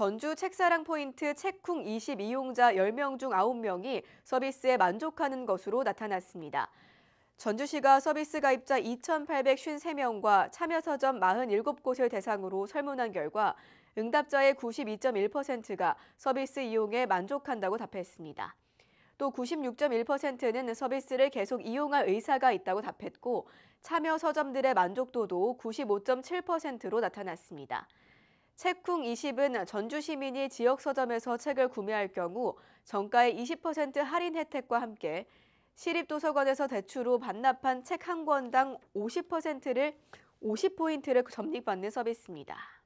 전주 책사랑 포인트 책쿵 20 이용자 10명 중 9명이 서비스에 만족하는 것으로 나타났습니다. 전주시가 서비스 가입자 2,853명과 참여 서점 47곳을 대상으로 설문한 결과 응답자의 92.1%가 서비스 이용에 만족한다고 답했습니다. 또 96.1%는 서비스를 계속 이용할 의사가 있다고 답했고 참여 서점들의 만족도도 95.7%로 나타났습니다. 책쿵 20은 전주 시민이 지역 서점에서 책을 구매할 경우 정가의 20% 할인 혜택과 함께 시립도서관에서 대출로 반납한 책 한 권당 50%를 50포인트를 적립받는 서비스입니다.